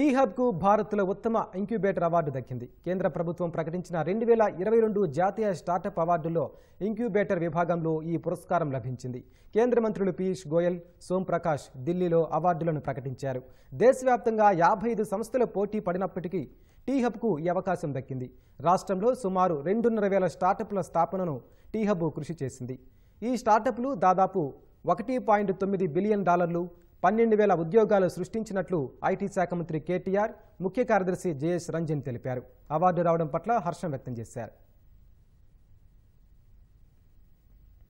tea Bharat భారత్లో ఉత్తమ incubator award దక్కింది కేంద్ర ప్రభుత్వం ప్రకటించిన రెండు వేల ఇరవై రెండు జాతీయ స్టార్టప్ అవార్డులో ఇంక్యుబేటర్ విభాగంలో ఈ పురస్కారం లభించింది కేంద్ర మంత్రులు పీయూష్ గోయల్ సోంప్రకాష్ ఢిల్లీలో అవార్డులను ప్రకటించారు దేశవ్యాప్తంగా యాభై ఐదు సంస్థలు పోటీ పడినప్పటికీ టీ కు ఈ అవకాశం దక్కింది రాష్ట్రంలో సుమారు రెండున్నర వేల స్టార్టప్ల స్థాపనను టీ హబ్ కృషి చేసింది ఈ స్టార్టప్లు దాదాపు ఒకటి పాయింట్ తొమ్మిది బిలియన్ డాలర్లు పన్నెండు వేల ఉద్యోగాలు సృష్టించినట్లు ఐటీ శాఖ మంత్రి కేటీఆర్ ముఖ్య కార్యదర్శి జేఎస్ రంజన్ తెలిపారు అవార్డు రావడం పట్ల హర్షం వ్యక్తం చేశారు